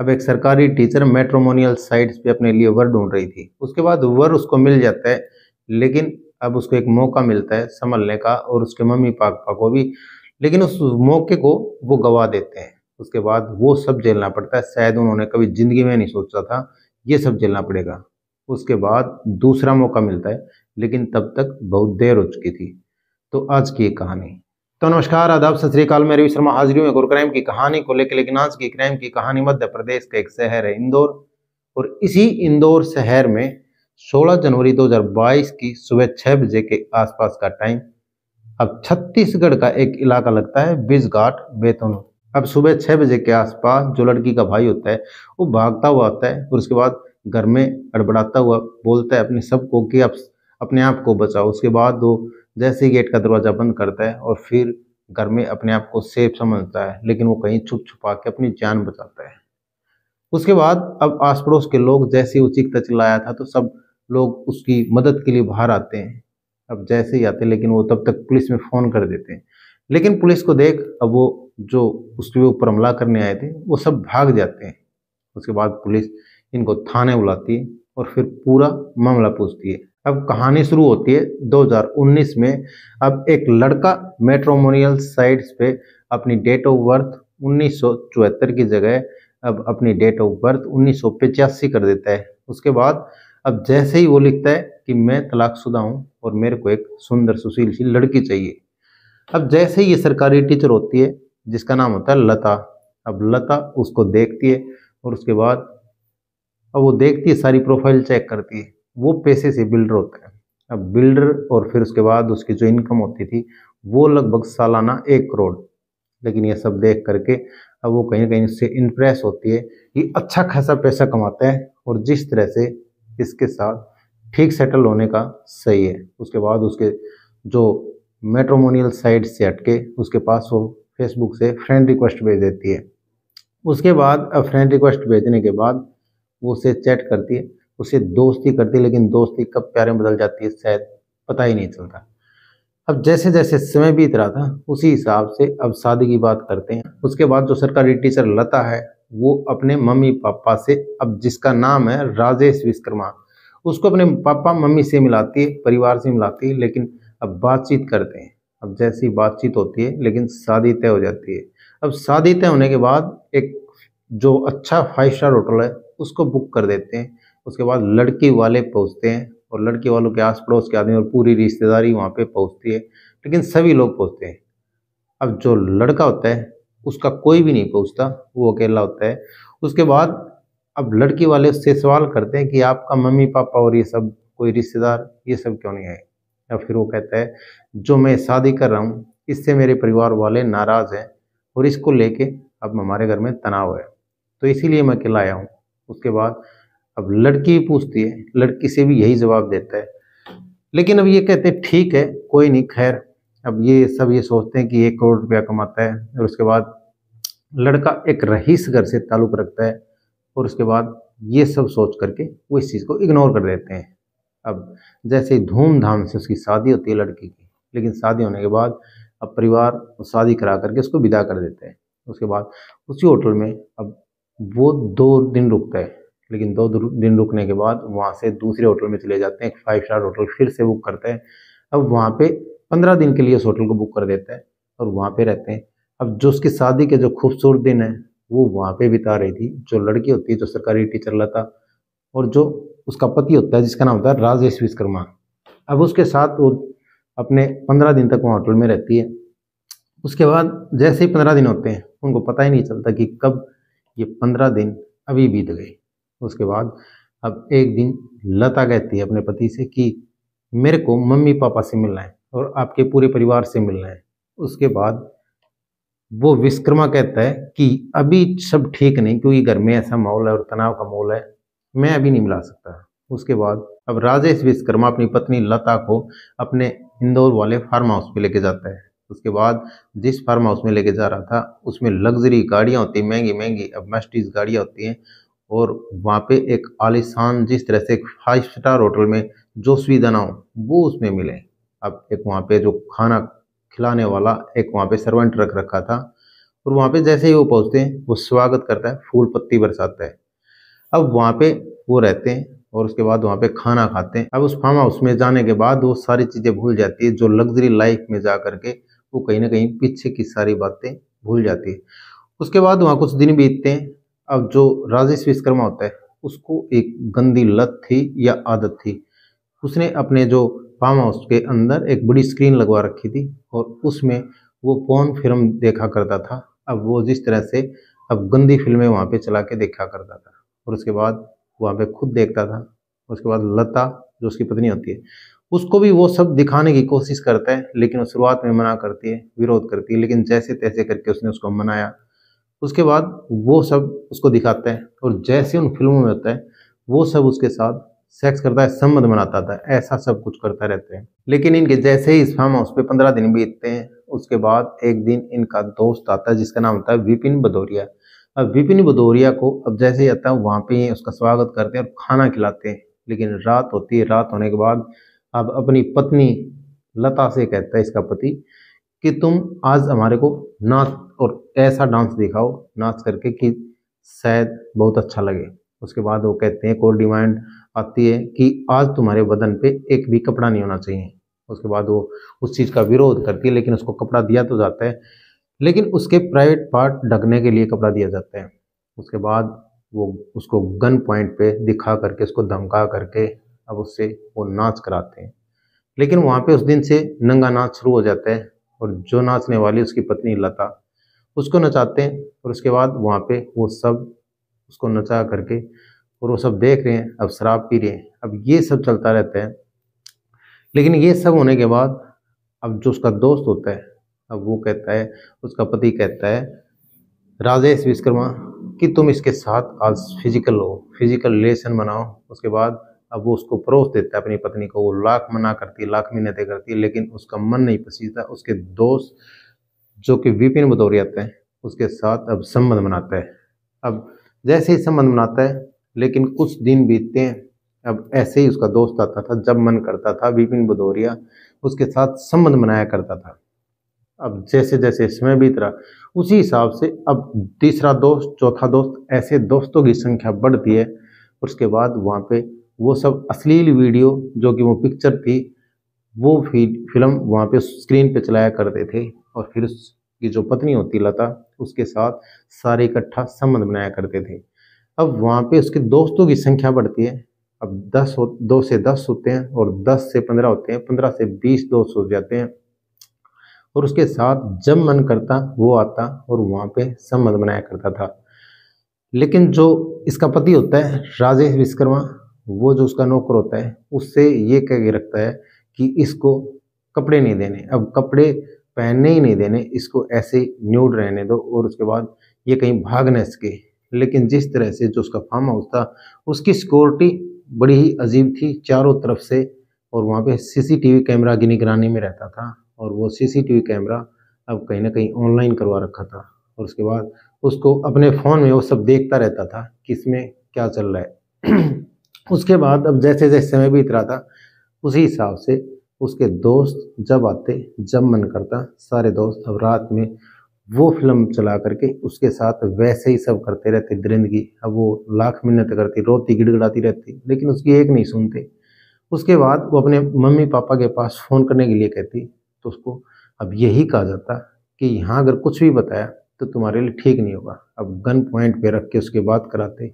अब एक सरकारी टीचर मेट्रोमोनियल साइट्स पे अपने लिए वर ढूंढ रही थी उसके बाद वर उसको मिल जाता है लेकिन अब उसको एक मौका मिलता है संभलने का और उसके मम्मी पापा को भी लेकिन उस मौके को वो गवा देते हैं उसके बाद वो सब झेलना पड़ता है शायद उन्होंने कभी ज़िंदगी में नहीं सोचा था ये सब झेलना पड़ेगा उसके बाद दूसरा मौका मिलता है लेकिन तब तक बहुत देर हो चुकी थी तो आज की एक कहानी तो नमस्कार आदाब सत श्रीकाल मैं रवि शर्मा हाजिर हूँ एक क्राइम की कहानी को लेकर लेकिन आज की क्राइम की कहानी मध्य प्रदेश का एक शहर है इंदौर और इसी इंदौर शहर में 16 जनवरी 2022 की सुबह छः बजे के आसपास का टाइम अब छत्तीसगढ़ का एक इलाका लगता है बिजघाट बेतनो अब सुबह छः बजे के आसपास जो लड़की का भाई होता है वो भागता हुआ आता है और उसके बाद घर में अड़बड़ाता हुआ बोलता है अपने सबको कि अब अपने आप को बचाओ उसके बाद वो जैसे ही गेट का दरवाज़ा बंद करता है और फिर घर में अपने आप को सेफ समझता है लेकिन वो कहीं छुप छुपा के अपनी जान बचाता है उसके बाद अब आस पड़ोस के लोग जैसे ही वो चीखता चिल्लाया था तो सब लोग उसकी मदद के लिए बाहर आते हैं अब जैसे ही आते हैं लेकिन वो तब तक पुलिस में फ़ोन कर देते हैं लेकिन पुलिस को देख अब वो जो उसके ऊपर हमला करने आए थे वो सब भाग जाते हैं उसके बाद पुलिस इनको थाने बुलाती है और फिर पूरा मामला पूछती है अब कहानी शुरू होती है 2019 में अब एक लड़का मेट्रोमोनियल साइट्स पे अपनी डेट ऑफ बर्थ उन्नीस की जगह अब अपनी डेट ऑफ बर्थ उन्नीस कर देता है उसके बाद अब जैसे ही वो लिखता है कि मैं तलाकशुदा हूँ और मेरे को एक सुंदर सुशील सी लड़की चाहिए अब जैसे ही ये सरकारी टीचर होती है जिसका नाम होता है लता अब लता उसको देखती है और उसके बाद अब वो देखती है सारी प्रोफाइल चेक करती है वो पैसे से बिल्डर होता है अब बिल्डर और फिर उसके बाद उसकी जो इनकम होती थी वो लगभग सालाना एक करोड़ लेकिन ये सब देख करके अब वो कहीं ना कहीं उससे इम्प्रेस होती है कि अच्छा खासा पैसा कमाता है और जिस तरह से इसके साथ ठीक सेटल होने का सही है उसके बाद उसके जो मेट्रोमोनियल साइट से हटके उसके पास वो फेसबुक से फ्रेंड रिक्वेस्ट भेज देती है उसके बाद अब फ्रेंड रिक्वेस्ट भेजने के बाद वो उसे चैट करती है उसे दोस्ती करती लेकिन दोस्ती कब प्यार में बदल जाती है शायद पता ही नहीं चलता अब जैसे जैसे समय बीत रहा था उसी हिसाब से अब शादी की बात करते हैं उसके बाद जो सरकारी टीचर लता है वो अपने मम्मी पापा से अब जिसका नाम है राजेश विश्वकर्मा उसको अपने पापा मम्मी से मिलाती है परिवार से मिलाती है लेकिन अब बातचीत करते हैं अब जैसी बातचीत होती है लेकिन शादी तय हो जाती है अब शादी तय होने के बाद एक जो अच्छा फाइव स्टार होटल है उसको बुक कर देते हैं उसके बाद लड़की वाले पहुँचते हैं और लड़के वालों के आस पड़ोस के आदमी और पूरी रिश्तेदारी वहाँ पर पहुँचती है लेकिन सभी लोग पहुँचते हैं अब जो लड़का होता है उसका कोई भी नहीं पहुँचता वो अकेला होता है उसके बाद अब लड़की वाले उससे सवाल करते हैं कि आपका मम्मी पापा और ये सब कोई रिश्तेदार ये सब क्यों नहीं आए या फिर वो कहता है जो मैं शादी कर रहा हूँ इससे मेरे परिवार वाले नाराज़ हैं और इसको लेके अब हमारे घर में तनाव है तो इसीलिए मैं अकेला आया हूँ उसके बाद अब लड़की भी पूछती है लड़की से भी यही जवाब देता है लेकिन अब ये कहते हैं ठीक है कोई नहीं खैर अब ये सब ये सोचते हैं कि एक करोड़ रुपया कमाता है और उसके बाद लड़का एक रईस घर से ताल्लुक़ रखता है और उसके बाद ये सब सोच करके वो इस चीज़ को इग्नोर कर देते हैं अब जैसे ही धूमधाम से उसकी शादी होती है लड़की की लेकिन शादी होने के बाद अब परिवार शादी करा करके उसको विदा कर देते हैं उसके बाद उसी होटल में अब वो दो दिन रुकता है लेकिन दो दिन रुकने के बाद वहाँ से दूसरे होटल में चले जाते हैं एक फाइव स्टार होटल फिर से बुक करते हैं अब वहाँ पे पंद्रह दिन के लिए उस होटल को बुक कर देते हैं और वहाँ पे रहते हैं अब जो उसकी शादी के जो खूबसूरत दिन है वो वहाँ पे बिता रही थी जो लड़की होती है जो सरकारी टीचर लता और जो उसका पति होता है जिसका नाम होता है राजेश विश्वकर्मा अब उसके साथ वो अपने पंद्रह दिन तक वहाँ होटल में रहती है उसके बाद जैसे ही पंद्रह दिन होते हैं उनको पता ही नहीं चलता कि कब ये पंद्रह दिन अभी बीत गए उसके बाद अब एक दिन लता कहती है अपने पति से कि मेरे को मम्मी पापा से मिलना है और आपके पूरे परिवार से मिलना है उसके बाद वो विश्वकर्मा कहता है कि अभी सब ठीक नहीं क्योंकि घर में ऐसा माहौल है और तनाव का माहौल है मैं अभी नहीं मिला सकता उसके बाद अब राजेश विश्वकर्मा अपनी पत्नी लता को अपने इंदौर वाले फार्म हाउस में लेके जाता है उसके बाद जिस फार्म हाउस में लेके जा रहा था उसमें लग्जरी गाड़ियाँ होती महंगी महंगी अब मस्टीज गाड़ियाँ होती हैं और वहाँ पे एक आलिशान जिस तरह से एक फाइव स्टार होटल में जो सुविधा ना हो वो उसमें मिले अब एक वहाँ पे जो खाना खिलाने वाला एक वहाँ पे सर्वेंट रख रखा था और वहाँ पे जैसे ही वो पहुँचते हैं वो स्वागत करता है फूल पत्ती बरसाता है अब वहाँ पे वो रहते हैं और उसके बाद वहाँ पे खाना खाते हैं अब उस फार्म हाउस में जाने के बाद वो सारी चीज़ें भूल जाती है जो लग्जरी लाइफ में जा करके वो कहीं ना कहीं पीछे की सारी बातें भूल जाती है उसके बाद वहाँ कुछ दिन बीतते हैं अब जो राजेश विश्वकर्मा होता है उसको एक गंदी लत थी या आदत थी उसने अपने जो फार्म हाउस के अंदर एक बड़ी स्क्रीन लगवा रखी थी और उसमें वो कौन फिल्म देखा करता था अब वो जिस तरह से अब गंदी फिल्में वहाँ पे चला के देखा करता था और उसके बाद वहाँ पे खुद देखता था उसके बाद लता जो उसकी पत्नी होती है उसको भी वो सब दिखाने की कोशिश करता है लेकिन वो शुरुआत में मना करती है विरोध करती है लेकिन जैसे तैसे करके उसने उसको मनाया उसके बाद वो सब उसको दिखाते हैं और जैसे उन फिल्मों में होता है वो सब उसके साथ सेक्स करता है संबंध बनाता था ऐसा सब कुछ करता रहते हैं लेकिन इनके जैसे ही इस फार्म हाउस पे पंद्रह दिन बीतते हैं उसके बाद एक दिन इनका दोस्त आता है जिसका नाम होता है विपिन भदौरिया अब विपिन भदौरिया को अब जैसे ही आता है वहाँ पे उसका स्वागत करते हैं और खाना खिलाते हैं लेकिन रात होती है रात होने के बाद अब अपनी पत्नी लता से कहता है इसका पति कि तुम आज हमारे को नाच और ऐसा डांस दिखाओ नाच करके कि शायद बहुत अच्छा लगे उसके बाद वो कहते हैं कोर डिमांड आती है कि आज तुम्हारे बदन पे एक भी कपड़ा नहीं होना चाहिए उसके बाद वो उस चीज़ का विरोध करती है लेकिन उसको कपड़ा दिया तो जाता है लेकिन उसके प्राइवेट पार्ट ढकने के लिए कपड़ा दिया जाता है उसके बाद वो उसको गन पॉइंट पे दिखा करके उसको धमका करके अब उससे वो नाच कराते हैं लेकिन वहाँ पे उस दिन से नंगा नाच शुरू हो जाता है और जो नाचने वाली उसकी पत्नी लता उसको नचाते हैं और उसके बाद वहाँ पे वो सब उसको नचा करके और वो सब देख रहे हैं अब शराब पी रहे हैं अब ये सब चलता रहता है लेकिन ये सब होने के बाद अब जो उसका दोस्त होता है अब वो कहता है उसका पति कहता है राजेश विश्वकर्मा कि तुम इसके साथ आज फिजिकल हो फिजिकल रिलेशन बनाओ उसके बाद अब वो उसको परोस देता है अपनी पत्नी को वो लाख मना करती है लाख मिन्नतें करती है लेकिन उसका मन नहीं पसीता उसके दोस्त जो कि विपिन बदौरी आते हैं उसके साथ अब संबंध बनाता है अब जैसे ही संबंध बनाता है लेकिन कुछ दिन बीतते हैं अब ऐसे ही उसका दोस्त आता था जब मन करता था विपिन बदौरिया उसके साथ संबंध बनाया करता था अब जैसे जैसे समय बीत रहा उसी हिसाब से अब तीसरा दोस्त चौथा दोस्त ऐसे दोस्तों की संख्या बढ़ती है उसके बाद वहाँ पे वो सब अश्लील वीडियो जो कि वो पिक्चर थी वो फिल्म वहाँ पे स्क्रीन पे चलाया करते थे और फिर उसकी जो पत्नी होती लता उसके साथ सारे इकट्ठा संबंध बनाया करते थे अब वहाँ पे उसके दोस्तों की संख्या बढ़ती है अब दस हो दो से दस होते हैं और दस से पंद्रह होते हैं पंद्रह से बीस दोस्त हो जाते हैं और उसके साथ जब मन करता वो आता और वहाँ पे संबंध बनाया करता था लेकिन जो इसका पति होता है राजेश विश्वकर्मा वो जो उसका नौकर होता है उससे ये कह के रखता है कि इसको कपड़े नहीं देने अब कपड़े पहनने ही नहीं देने इसको ऐसे न्यूड रहने दो और उसके बाद ये कहीं भाग न सके लेकिन जिस तरह से जो उसका फार्म हाउस था उसकी सिक्योरिटी बड़ी ही अजीब थी चारों तरफ से और वहाँ पे सीसीटीवी कैमरा की निगरानी में रहता था और वो सीसीटीवी कैमरा अब कहीं ना कहीं ऑनलाइन करवा रखा था और उसके बाद उसको अपने फ़ोन में वो सब देखता रहता था कि इसमें क्या चल रहा है उसके बाद अब जैसे जैसे समय बीत रहा था उसी हिसाब से उसके दोस्त जब आते जब मन करता सारे दोस्त अब रात में वो फिल्म चला करके उसके साथ वैसे ही सब करते रहते दरिंद की अब वो लाख मिन्नत करती रोती गिड़गिड़ाती रहती लेकिन उसकी एक नहीं सुनते उसके बाद वो अपने मम्मी पापा के पास फ़ोन करने के लिए कहती तो उसको अब यही कहा जाता कि यहाँ अगर कुछ भी बताया तो तुम्हारे लिए ठीक नहीं होगा अब गन पॉइंट पे रख के उसके बात कराते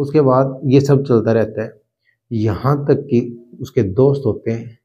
उसके बाद ये सब चलता रहता है यहाँ तक कि उसके दोस्त होते हैं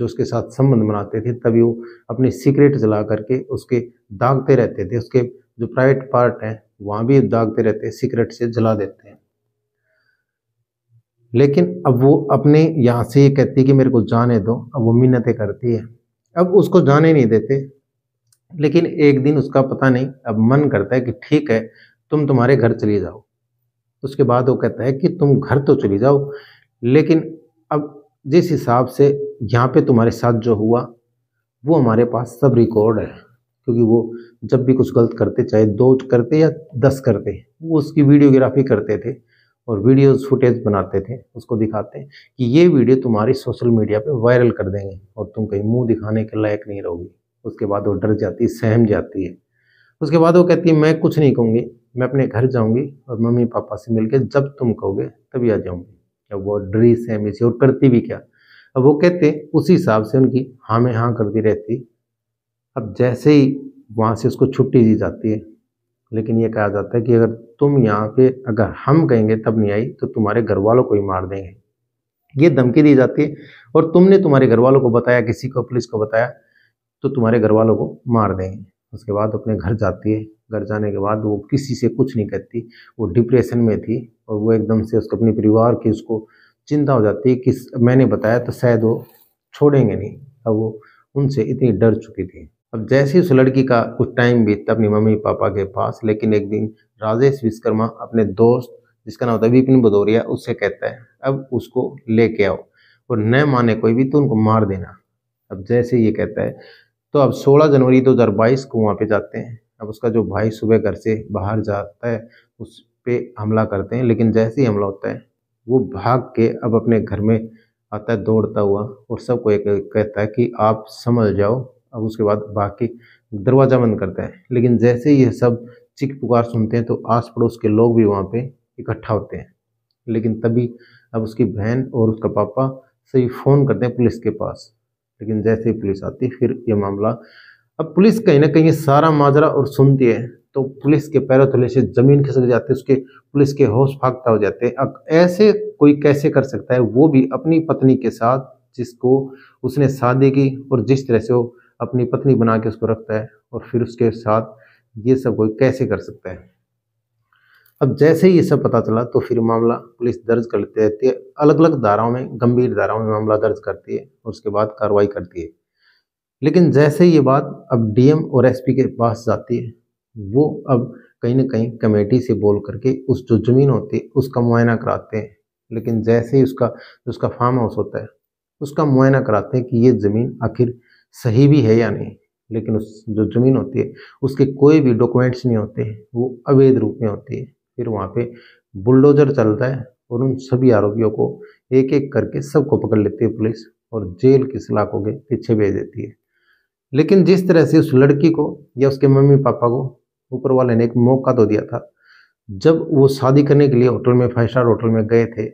जो उसके साथ संबंध बनाते थे तभी वो अपने सीक्रेट जला करके उसके दागते रहते थे उसके जो प्राइवेट पार्ट हैं वहाँ भी दागते रहते हैं सीक्रेट से जला देते हैं लेकिन अब वो अपने यहाँ से ये कहती है कि मेरे को जाने दो अब वो मिन्नतें करती है अब उसको जाने नहीं देते लेकिन एक दिन उसका पता नहीं अब मन करता है कि ठीक है तुम तुम्हारे घर चले जाओ तो उसके बाद वो कहता है कि तुम घर तो चली जाओ लेकिन अब जिस हिसाब से यहाँ पे तुम्हारे साथ जो हुआ वो हमारे पास सब रिकॉर्ड है क्योंकि वो जब भी कुछ गलत करते चाहे दो करते या दस करते वो उसकी वीडियोग्राफी करते थे और वीडियोस फुटेज बनाते थे उसको दिखाते हैं कि ये वीडियो तुम्हारी सोशल मीडिया पे वायरल कर देंगे और तुम कहीं मुंह दिखाने के लायक नहीं रहोगी उसके बाद वो डर जाती सहम जाती है उसके बाद वो कहती है मैं कुछ नहीं कहूँगी मैं अपने घर जाऊंगी और मम्मी पापा से मिलके जब तुम कहोगे तभी आ जाऊंगी अब वो ड्री सहमी से और करती भी क्या अब वो कहते उसी हिसाब से उनकी हाँ में हाँ करती रहती अब जैसे ही वहाँ से उसको छुट्टी दी जाती है लेकिन ये कहा जाता है कि अगर तुम यहाँ पे अगर हम कहेंगे तब नहीं आई तो तुम्हारे घर वालों को ही मार देंगे ये धमकी दी जाती है और तुमने तुम्हारे घर वालों को बताया किसी को पुलिस को बताया तो तुम्हारे घर वालों को मार देंगे उसके बाद अपने घर जाती है घर जाने के बाद वो किसी से कुछ नहीं कहती वो डिप्रेशन में थी और वो एकदम से उसको अपने परिवार की उसको चिंता हो जाती कि मैंने बताया तो शायद वो छोड़ेंगे नहीं अब वो उनसे इतनी डर चुकी थी अब जैसे उस लड़की का कुछ टाइम बीतता अपनी मम्मी पापा के पास लेकिन एक दिन राजेश विश्वकर्मा अपने दोस्त जिसका नाम होता है विपिन भदौरिया उससे कहता है अब उसको लेके आओ और न माने कोई भी तो उनको मार देना अब जैसे ये कहता है तो अब 16 जनवरी 2022 को वहाँ पे जाते हैं अब उसका जो भाई सुबह घर से बाहर जाता है उस पर हमला करते हैं लेकिन जैसे ही हमला होता है वो भाग के अब अपने घर में आता है दौड़ता हुआ और सबको एक कहता है कि आप समझ जाओ अब उसके बाद बाकी दरवाज़ा बंद करता है लेकिन जैसे ही सब चिक पुकार सुनते हैं तो आस पड़ोस के लोग भी वहाँ पे इकट्ठा होते हैं लेकिन तभी अब उसकी बहन और उसका पापा सही फ़ोन करते हैं पुलिस के पास लेकिन जैसे ही पुलिस आती फिर ये मामला अब पुलिस कहीं ना कहीं सारा माजरा और सुनती है तो पुलिस के पैरों थले से जमीन खिसक जाती है उसके पुलिस के होश फागता हो जाते हैं अब ऐसे कोई कैसे कर सकता है वो भी अपनी पत्नी के साथ जिसको उसने शादी की और जिस तरह से वो अपनी पत्नी बना के उसको रखता है और फिर उसके साथ ये सब कोई कैसे कर सकता है अब जैसे ही ये सब पता चला तो फिर मामला पुलिस दर्ज कर लेती रहती है अलग अलग धाराओं में गंभीर धाराओं में मामला दर्ज करती है और उसके बाद कार्रवाई करती है लेकिन जैसे ये बात अब डीएम और एसपी के पास जाती है वो अब कहीं ना कहीं कमेटी से बोल करके उस जो ज़मीन होती है उसका मुआयना कराते हैं लेकिन जैसे ही उसका उसका फार्म हाउस होता है उसका मुआयना कराते हैं कि ये ज़मीन आखिर सही भी है या नहीं लेकिन उस जो ज़मीन होती है उसके कोई भी डॉक्यूमेंट्स नहीं होते वो अवैध रूप में होती है फिर वहाँ पे बुलडोजर चलता है और उन सभी आरोपियों को एक एक करके सबको पकड़ लेती है पुलिस और जेल की सलाखों के पीछे भेज देती है लेकिन जिस तरह से उस लड़की को या उसके मम्मी पापा को ऊपर वाले ने एक मौका तो दिया था जब वो शादी करने के लिए होटल में फाइव स्टार होटल में गए थे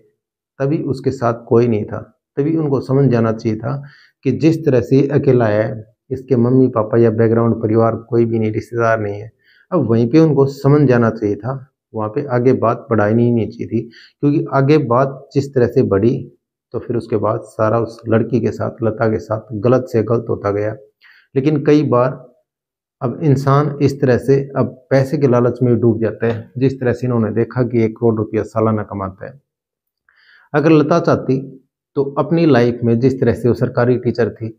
तभी उसके साथ कोई नहीं था तभी उनको समझ जाना चाहिए था कि जिस तरह से अकेला है इसके मम्मी पापा या बैकग्राउंड परिवार कोई भी नहीं रिश्तेदार नहीं है अब वहीं पे उनको समझ जाना चाहिए था वहाँ पे आगे बात बढ़ाई नहीं, नहीं चाहिए थी क्योंकि आगे बात जिस तरह से बढ़ी तो फिर उसके बाद सारा उस लड़की के साथ लता के साथ गलत से गलत होता गया लेकिन कई बार अब इंसान इस तरह से अब पैसे के लालच में डूब जाता है जिस तरह से इन्होंने देखा कि एक करोड़ रुपया सालाना कमाता है अगर लता चाहती तो अपनी लाइफ में जिस तरह से वो सरकारी टीचर थी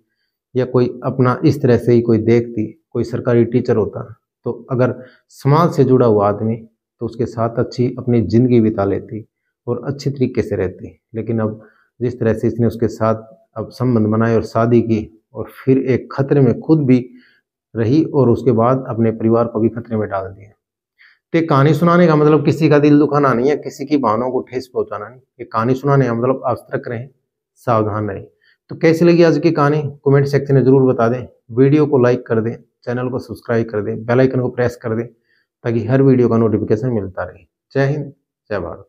या कोई अपना इस तरह से ही कोई देखती कोई सरकारी टीचर होता तो अगर समाज से जुड़ा हुआ आदमी तो उसके साथ अच्छी अपनी ज़िंदगी बिता लेती और अच्छे तरीके से रहती लेकिन अब जिस तरह से इसने उसके साथ अब संबंध बनाए और शादी की और फिर एक खतरे में खुद भी रही और उसके बाद अपने परिवार को भी खतरे में डाल दिया तो कहानी सुनाने का मतलब किसी का दिल दुखाना नहीं है किसी की भावनाओं को ठेस पहुंचाना नहीं ये कहानी सुनाने का मतलब तक रहें सावधान रहें तो कैसी लगी आज की कहानी कमेंट सेक्शन में ज़रूर बता दें वीडियो को लाइक कर दें चैनल को सब्सक्राइब कर दें बेल आइकन को प्रेस कर दें ताकि हर वीडियो का नोटिफिकेशन मिलता रहे जय हिंद जय भारत